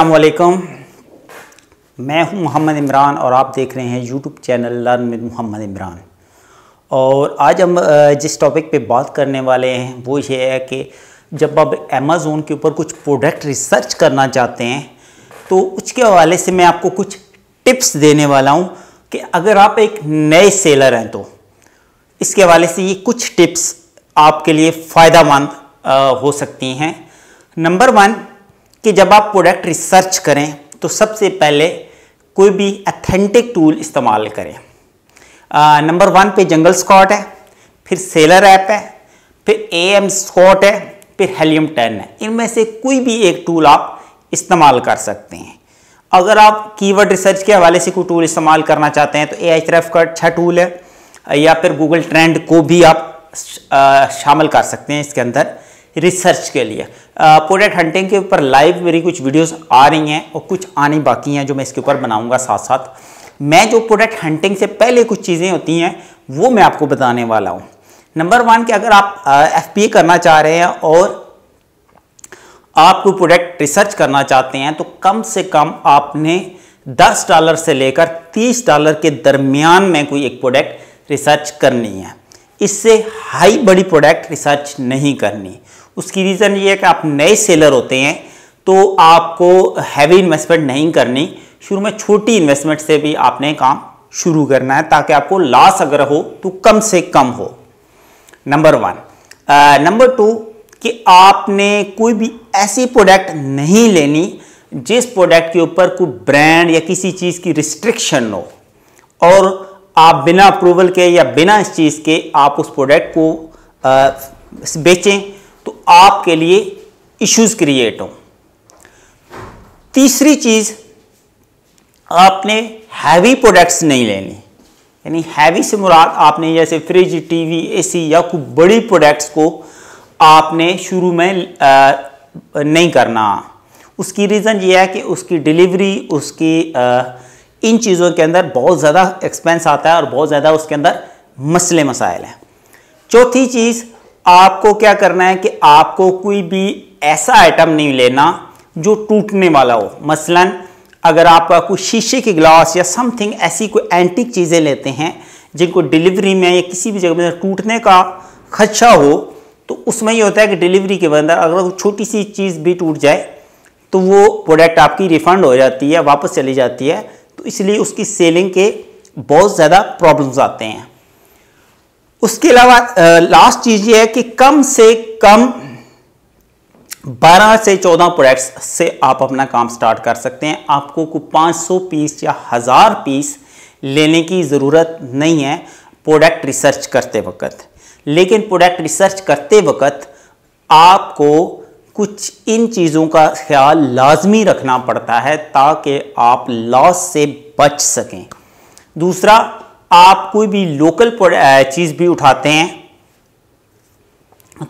असलकम मैं हूं मोहम्मद इमरान और आप देख रहे हैं YouTube channel learn with Mohammad Imran और आज हम जिस टॉपिक पे बात करने वाले हैं वो ये है कि जब आप अमेज़ोन के ऊपर कुछ प्रोडक्ट रिसर्च करना चाहते हैं तो उसके हवाले से मैं आपको कुछ टिप्स देने वाला हूं कि अगर आप एक नए सेलर हैं तो इसके हवाले से ये कुछ टिप्स आपके लिए फ़ायदा मंद हो सकती हैं नंबर वन कि जब आप प्रोडक्ट रिसर्च करें तो सबसे पहले कोई भी अथेंटिक टूल इस्तेमाल करें नंबर वन पे जंगल स्कॉट है फिर सेलर ऐप है फिर ए एम स्कॉट है फिर हेलियम टेन है इनमें से कोई भी एक टूल आप इस्तेमाल कर सकते हैं अगर आप कीवर्ड रिसर्च के हवाले से कोई टूल इस्तेमाल करना चाहते हैं तो ए आई तरफ का अच्छा टूल है या फिर गूगल ट्रेंड को भी आप शामिल कर सकते हैं इसके अंदर रिसर्च के लिए प्रोडक्ट हंटिंग के ऊपर लाइव मेरी कुछ वीडियोस आ रही हैं और कुछ आनी बाकी हैं जो मैं इसके ऊपर बनाऊंगा साथ साथ मैं जो प्रोडक्ट हंटिंग से पहले कुछ चीज़ें होती हैं वो मैं आपको बताने वाला हूँ नंबर वन कि अगर आप एफ करना चाह रहे हैं और आप कोई प्रोडक्ट रिसर्च करना चाहते हैं तो कम से कम आपने 10 डॉलर से लेकर 30 डॉलर के दरमियान में कोई एक प्रोडक्ट रिसर्च करनी है इससे हाई बड़ी प्रोडक्ट रिसर्च नहीं करनी उसकी रीज़न ये है कि आप नए सेलर होते हैं तो आपको हैवी इन्वेस्टमेंट नहीं करनी शुरू में छोटी इन्वेस्टमेंट से भी आपने काम शुरू करना है ताकि आपको लॉस अगर हो तो कम से कम हो नंबर वन नंबर टू कि आपने कोई भी ऐसी प्रोडक्ट नहीं लेनी जिस प्रोडक्ट के ऊपर कोई ब्रांड या किसी चीज़ की रिस्ट्रिक्शन हो और आप बिना अप्रूवल के या बिना इस चीज़ के आप उस प्रोडक्ट को आ, बेचें तो आपके लिए इश्यूज क्रिएट हो तीसरी चीज़ आपने हैवी प्रोडक्ट्स नहीं लेने यानी हैवी से मुराद आपने जैसे फ्रिज टीवी एसी या कुछ बड़ी प्रोडक्ट्स को आपने शुरू में आ, नहीं करना उसकी रीज़न ये है कि उसकी डिलीवरी उसकी आ, इन चीज़ों के अंदर बहुत ज़्यादा एक्सपेंस आता है और बहुत ज़्यादा उसके अंदर मसले मसाइल हैं चौथी चीज़ आपको क्या करना है कि आपको कोई भी ऐसा आइटम नहीं लेना जो टूटने वाला हो मसलन अगर आप कोई शीशे के ग्लास या समथिंग ऐसी कोई एंटिक चीज़ें लेते हैं जिनको डिलीवरी में या किसी भी जगह में टूटने का खदशा हो तो उसमें ये होता है कि डिलीवरी के अंदर अगर कोई छोटी सी चीज़ भी टूट जाए तो वो प्रोडक्ट आपकी रिफंड हो जाती है वापस चली जाती है तो इसलिए उसकी सेलिंग के बहुत ज़्यादा प्रॉब्लम्स आते हैं उसके अलावा लास्ट चीज़ ये है कि कम से कम 12 से 14 प्रोडक्ट्स से आप अपना काम स्टार्ट कर सकते हैं आपको को 500 पीस या हज़ार पीस लेने की ज़रूरत नहीं है प्रोडक्ट रिसर्च करते वक्त लेकिन प्रोडक्ट रिसर्च करते वक्त आपको कुछ इन चीज़ों का ख्याल लाजमी रखना पड़ता है ताकि आप लॉस से बच सकें दूसरा आप कोई भी लोकल चीज़ भी उठाते हैं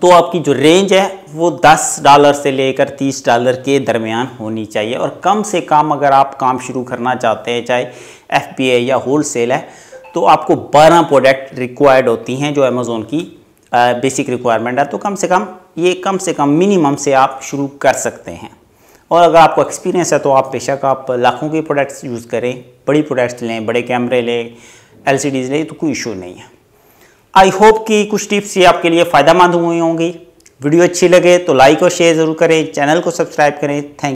तो आपकी जो रेंज है वो 10 डॉलर से लेकर 30 डॉलर के दरमियान होनी चाहिए और कम से कम अगर आप काम शुरू करना चाहते हैं चाहे एफ या होल सेल है तो आपको 12 प्रोडक्ट रिक्वायर्ड होती हैं जो अमेज़ोन की बेसिक रिक्वायरमेंट है तो कम से कम ये कम से कम मिनिमम से आप शुरू कर सकते हैं और अगर आपको एक्सपीरियंस है तो आप बेशक आप लाखों के प्रोडक्ट्स यूज़ करें बड़ी प्रोडक्ट्स लें बड़े कैमरे लें एल सी डीज नहीं तो कोई इशू नहीं है आई होप कि कुछ टिप्स ये आपके लिए फ़ायदा मंद हुई होंगी वीडियो अच्छी लगे तो लाइक और शेयर ज़रूर करें चैनल को सब्सक्राइब करें थैंक